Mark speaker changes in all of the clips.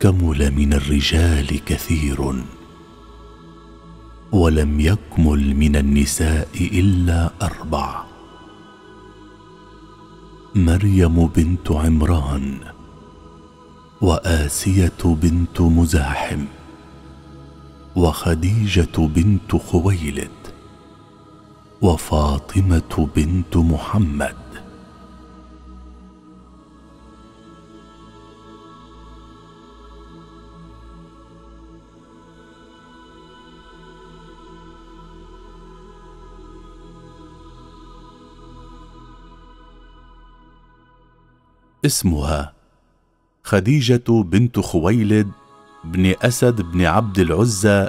Speaker 1: كمل من الرجال كثير ولم يكمل من النساء الا اربع مريم بنت عمران واسيه بنت مزاحم وخديجه بنت خويلد وفاطمه بنت محمد اسمها خديجة بنت خويلد بن أسد بن عبد العزى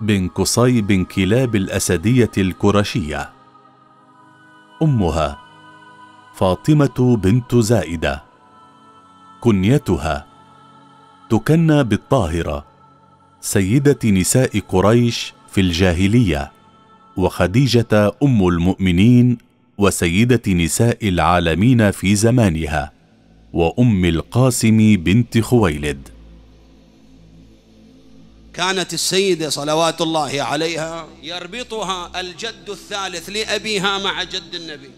Speaker 1: بن قصي بن كلاب الأسدية الكرشية أمها فاطمة بنت زائدة كنيتها تكنى بالطاهرة سيدة نساء قريش في الجاهلية وخديجة أم المؤمنين وسيدة نساء العالمين في زمانها وأم القاسم بنت خويلد
Speaker 2: كانت السيدة صلوات الله عليها يربطها الجد الثالث لأبيها مع جد النبي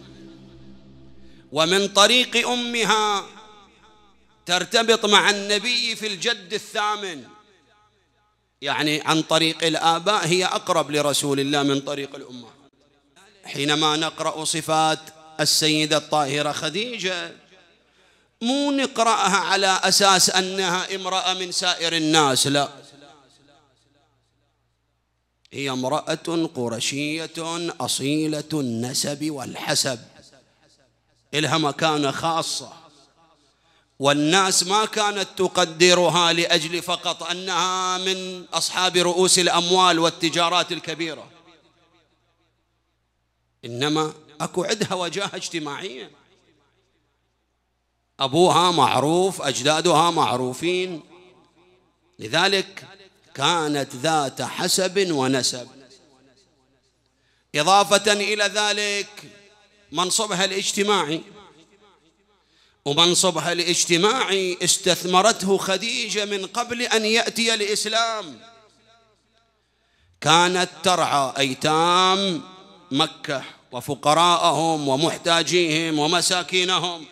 Speaker 2: ومن طريق أمها ترتبط مع النبي في الجد الثامن يعني عن طريق الآباء هي أقرب لرسول الله من طريق الأمة حينما نقرأ صفات السيدة الطاهرة خديجة مو نقرأها على أساس أنها امرأة من سائر الناس لا هي امرأة قرشية أصيلة النسب والحسب إلها مكانة خاصة والناس ما كانت تقدرها لأجل فقط أنها من أصحاب رؤوس الأموال والتجارات الكبيرة إنما أكو عندها وجاهة اجتماعية أبوها معروف أجدادها معروفين لذلك كانت ذات حسب ونسب إضافة إلى ذلك منصبها الاجتماعي ومنصبها الاجتماعي استثمرته خديجة من قبل أن يأتي الإسلام كانت ترعى أيتام مكة وفقراءهم ومحتاجيهم ومساكينهم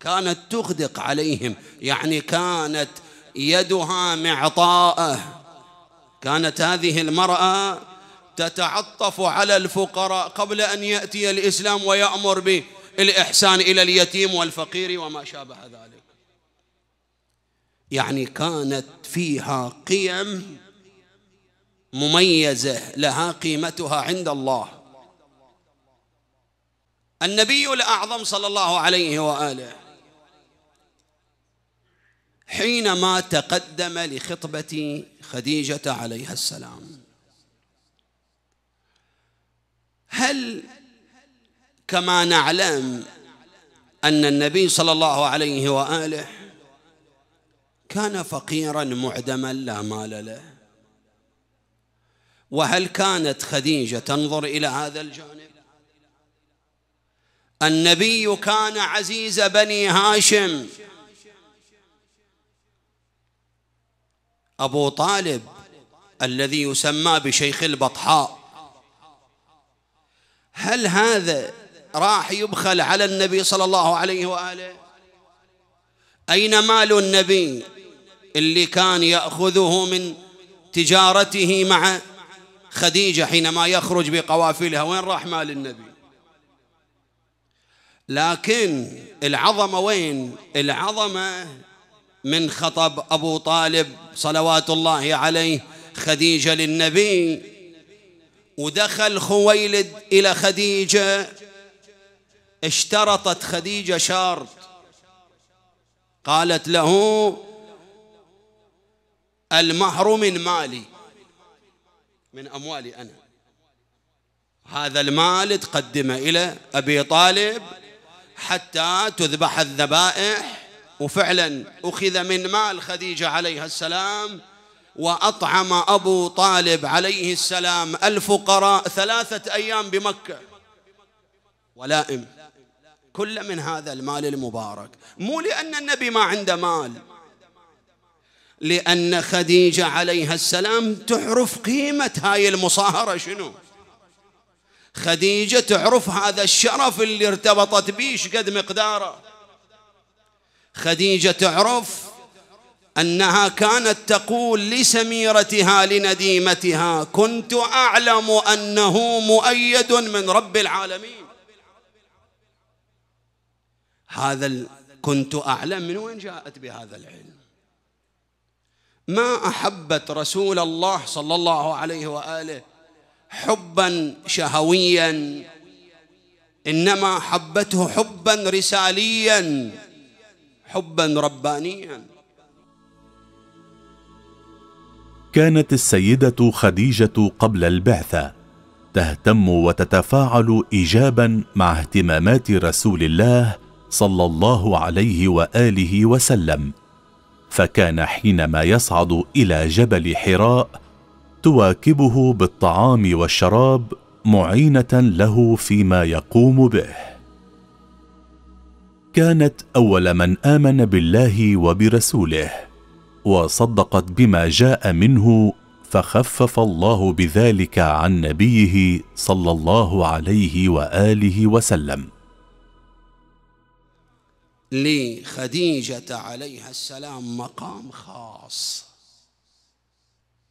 Speaker 2: كانت تغدق عليهم يعني كانت يدها معطاءه كانت هذه المرأة تتعطف على الفقراء قبل أن يأتي الإسلام ويأمر بالإحسان إلى اليتيم والفقير وما شابه ذلك يعني كانت فيها قيم مميزة لها قيمتها عند الله النبي الأعظم صلى الله عليه وآله حينما تقدم لخطبة خديجة عليها السلام هل كما نعلم أن النبي صلى الله عليه وآله كان فقيرا معدما لا مال له وهل كانت خديجة تنظر إلى هذا الجانب النبي كان عزيز بني هاشم أبو طالب الذي يسمى بشيخ
Speaker 1: البطحاء
Speaker 2: هل هذا راح يبخل على النبي صلى الله عليه وآله أين مال النبي اللي كان يأخذه من تجارته مع خديجة حينما يخرج بقوافلها وين راح مال النبي لكن العظمة وين العظمة من خطب أبو طالب صلوات الله عليه خديجة للنبي ودخل خويلد إلى خديجة اشترطت خديجة شرط قالت له المهر من مالي من أموالي أنا هذا المال تقدمه إلى أبي طالب حتى تذبح الذبائح وفعلا أخذ من مال خديجة عليها السلام وأطعم أبو طالب عليه السلام الفقراء ثلاثة أيام بمكة ولائم كل من هذا المال المبارك مو لأن النبي ما عنده مال لأن خديجة عليها السلام تعرف قيمة هاي المصاهرة شنو خديجة تعرف هذا الشرف اللي ارتبطت به قد مقداره خديجة تعرف أنها كانت تقول لسميرتها لنديمتها كنت أعلم أنه مؤيد من رب العالمين هذا ال... كنت أعلم من وين جاءت بهذا العلم ما أحبت رسول الله صلى الله عليه وآله حبا شهويا إنما حبته حبا رساليا حبا ربانيا
Speaker 1: كانت السيدة خديجة قبل البعثة تهتم وتتفاعل إيجابا مع اهتمامات رسول الله صلى الله عليه وآله وسلم فكان حينما يصعد إلى جبل حراء تواكبه بالطعام والشراب معينة له فيما يقوم به كانت أول من آمن بالله وبرسوله وصدقت بما جاء منه فخفف الله بذلك عن نبيه صلى الله عليه وآله وسلم
Speaker 2: لخديجة عليها السلام مقام خاص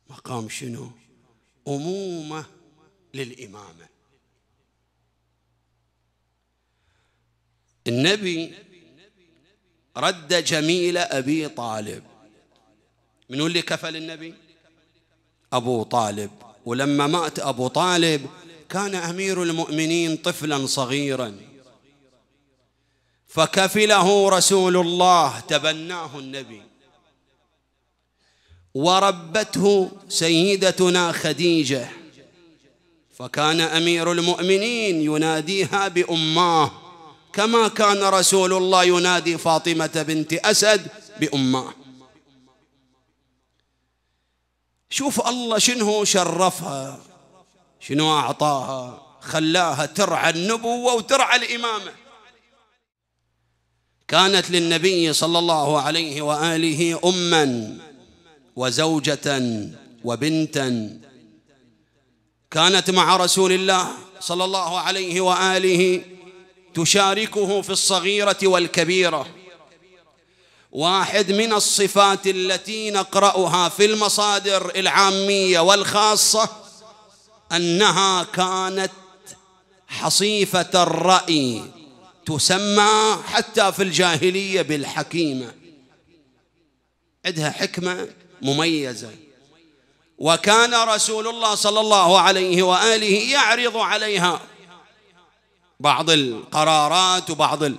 Speaker 2: مقام شنو؟ أمومة للإمامة النبي رد جميل أبي طالب من اللي كفل النبي أبو طالب ولما مات أبو طالب كان أمير المؤمنين طفلا صغيرا فكفله رسول الله تبناه النبي وربته سيدتنا خديجة فكان أمير المؤمنين يناديها بأماه كما كان رسول الله ينادي فاطمة بنت أسد بأمه شوف الله شنو شرفها شنو أعطاها خلاها ترعى النبوة وترعى الإمامة كانت للنبي صلى الله عليه وآله أما وزوجة وبنتا كانت مع رسول الله صلى الله عليه وآله تشاركه في الصغيرة والكبيرة واحد من الصفات التي نقرأها في المصادر العامية والخاصة أنها كانت حصيفة الرأي تسمى حتى في الجاهلية بالحكيمة عندها حكمة مميزة وكان رسول الله صلى الله عليه وآله يعرض عليها بعض القرارات وبعض ال...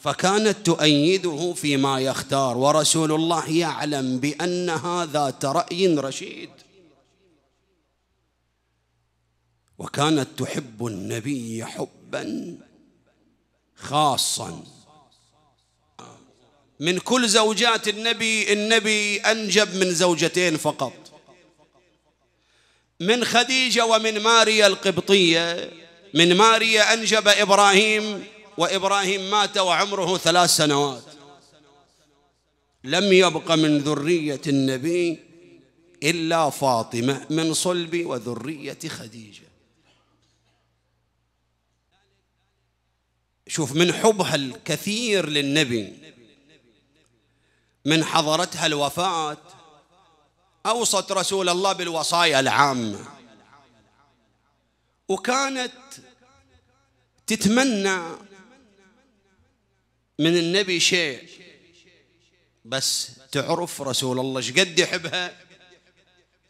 Speaker 2: فكانت تؤيده فيما يختار ورسول الله يعلم بأنها ذات رأي رشيد وكانت تحب النبي حبا خاصا من كل زوجات النبي النبي أنجب من زوجتين فقط من خديجة ومن ماريا القبطية من ماريا أنجب إبراهيم وإبراهيم مات وعمره ثلاث سنوات لم يبق من ذرية النبي إلا فاطمة من صلب وذرية خديجة شوف من حبها الكثير للنبي من حضرتها الوفاة أوصت رسول الله بالوصايا العامة وكانت تتمنى من النبي شيء بس تعرف رسول الله شقد يحبها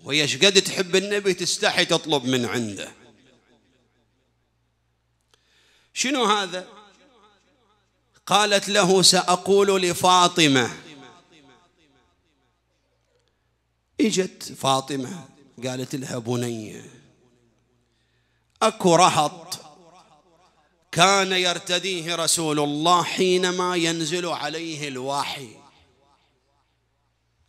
Speaker 2: وهي شقد تحب النبي تستحي تطلب من عنده شنو هذا قالت له سأقول لفاطمة إجت فاطمة قالت لها بنية أكو رهط كان يرتديه رسول الله حينما ينزل عليه الوحي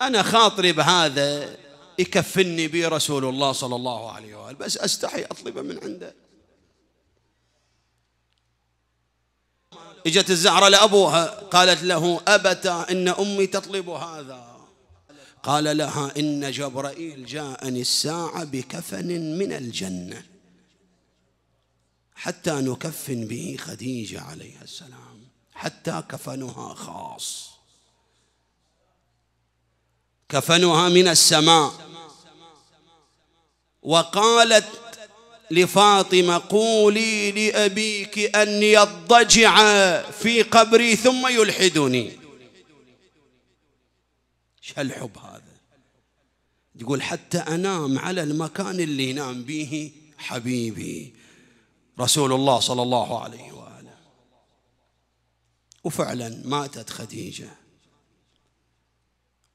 Speaker 2: أنا خاطري بهذا يكفني به رسول الله صلى الله عليه وآله بس أستحي أطلبه من عنده اجت الزهرة لأبوها قالت له أبتا إن أمي تطلب هذا قال لها إن جبرائيل جاءني الساعة بكفن من الجنة حتى نكفن به خديجة عليها السلام حتى كفنها خاص كفنها من السماء وقالت لفاطمة قولي لأبيك أن يضجع في قبري ثم يلحدني الحب هذا تقول حتى أنام على المكان اللي ينام به حبيبي رسول الله صلى الله عليه وآله وفعلا ماتت خديجة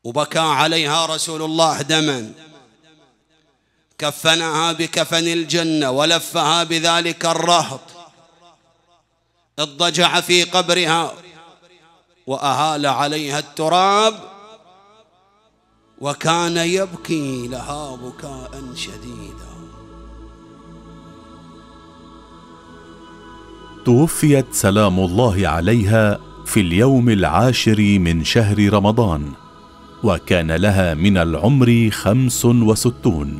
Speaker 2: وبكى عليها رسول الله دما كفنها بكفن الجنة ولفها بذلك الرهط اضجع في قبرها وأهال عليها التراب وكان يبكي لها بكاء شديدا
Speaker 1: توفيت سلام الله عليها في اليوم العاشر من شهر رمضان وكان لها من العمر خمس وستون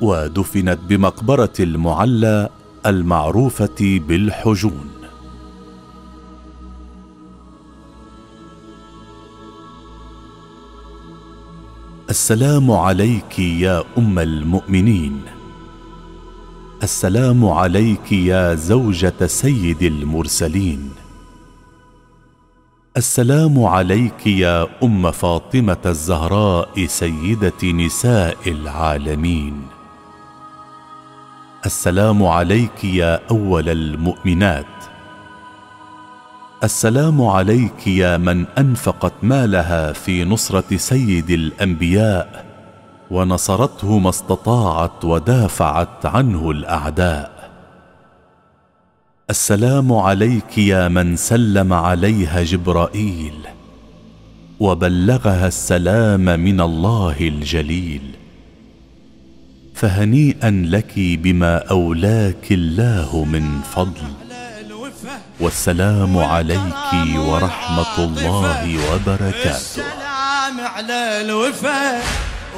Speaker 1: ودفنت بمقبره المعلى المعروفه بالحجون السلام عليك يا ام المؤمنين السلام عليك يا زوجة سيد المرسلين السلام عليك يا أم فاطمة الزهراء سيدة نساء العالمين السلام عليك يا أول المؤمنات السلام عليك يا من أنفقت مالها في نصرة سيد الأنبياء ونصرته ما استطاعت ودافعت عنه الاعداء السلام عليك يا من سلم عليها جبرائيل وبلغها السلام من الله الجليل فهنيئا لك بما اولاك الله من فضل والسلام عليك ورحمه الله وبركاته السلام على الوفاء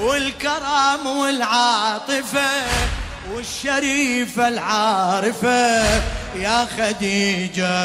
Speaker 1: والكرم والعاطفة والشريفة العارفة يا خديجة